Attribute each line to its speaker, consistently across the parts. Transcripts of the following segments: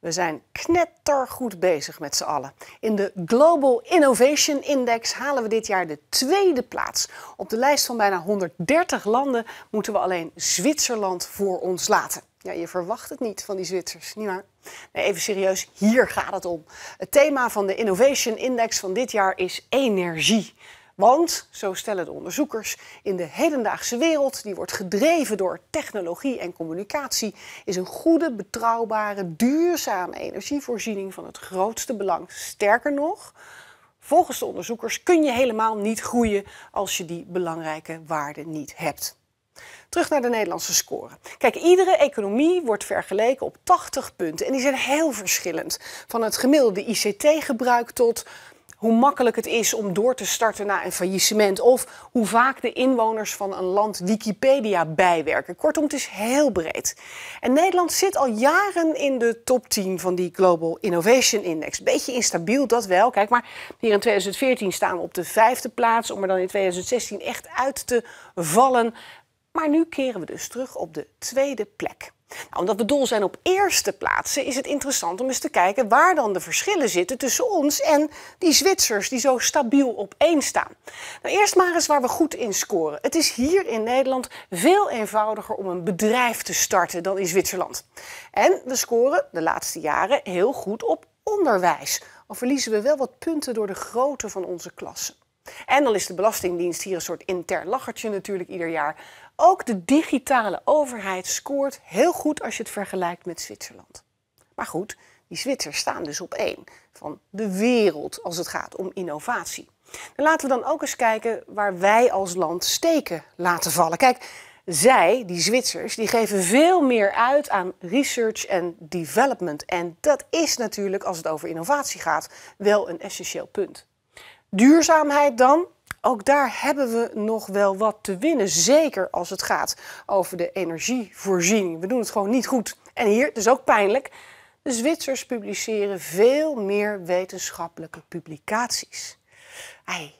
Speaker 1: We zijn knettergoed bezig met z'n allen. In de Global Innovation Index halen we dit jaar de tweede plaats. Op de lijst van bijna 130 landen moeten we alleen Zwitserland voor ons laten. Ja, je verwacht het niet van die Zwitsers, nietwaar? Nee, even serieus, hier gaat het om. Het thema van de Innovation Index van dit jaar is energie. Want, zo stellen de onderzoekers, in de hedendaagse wereld, die wordt gedreven door technologie en communicatie, is een goede, betrouwbare, duurzame energievoorziening van het grootste belang. Sterker nog, volgens de onderzoekers kun je helemaal niet groeien als je die belangrijke waarden niet hebt. Terug naar de Nederlandse score. Kijk, iedere economie wordt vergeleken op 80 punten en die zijn heel verschillend. Van het gemiddelde ICT-gebruik tot hoe makkelijk het is om door te starten na een faillissement. Of hoe vaak de inwoners van een land Wikipedia bijwerken. Kortom, het is heel breed. En Nederland zit al jaren in de top 10 van die Global Innovation Index. Beetje instabiel, dat wel. Kijk maar, hier in 2014 staan we op de vijfde plaats. Om er dan in 2016 echt uit te vallen. Maar nu keren we dus terug op de tweede plek. Nou, omdat we dol zijn op eerste plaatsen, is het interessant om eens te kijken waar dan de verschillen zitten tussen ons en die Zwitsers die zo stabiel op één staan. Nou, eerst maar eens waar we goed in scoren. Het is hier in Nederland veel eenvoudiger om een bedrijf te starten dan in Zwitserland. En we scoren de laatste jaren heel goed op onderwijs. Al verliezen we wel wat punten door de grootte van onze klassen. En dan is de Belastingdienst hier een soort intern lachertje natuurlijk ieder jaar. Ook de digitale overheid scoort heel goed als je het vergelijkt met Zwitserland. Maar goed, die Zwitsers staan dus op één van de wereld als het gaat om innovatie. Dan laten we dan ook eens kijken waar wij als land steken laten vallen. Kijk, zij, die Zwitsers, die geven veel meer uit aan research en development. En dat is natuurlijk, als het over innovatie gaat, wel een essentieel punt. Duurzaamheid dan? Ook daar hebben we nog wel wat te winnen. Zeker als het gaat over de energievoorziening. We doen het gewoon niet goed. En hier, dus ook pijnlijk, de Zwitsers publiceren veel meer wetenschappelijke publicaties. Ei.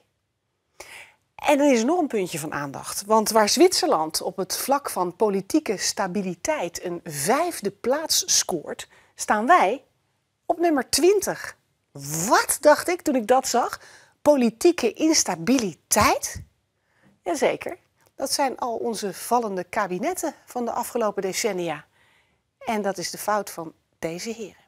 Speaker 1: En er is nog een puntje van aandacht. Want waar Zwitserland op het vlak van politieke stabiliteit een vijfde plaats scoort, staan wij op nummer 20. Wat dacht ik toen ik dat zag? politieke instabiliteit? Jazeker, dat zijn al onze vallende kabinetten van de afgelopen decennia. En dat is de fout van deze heren.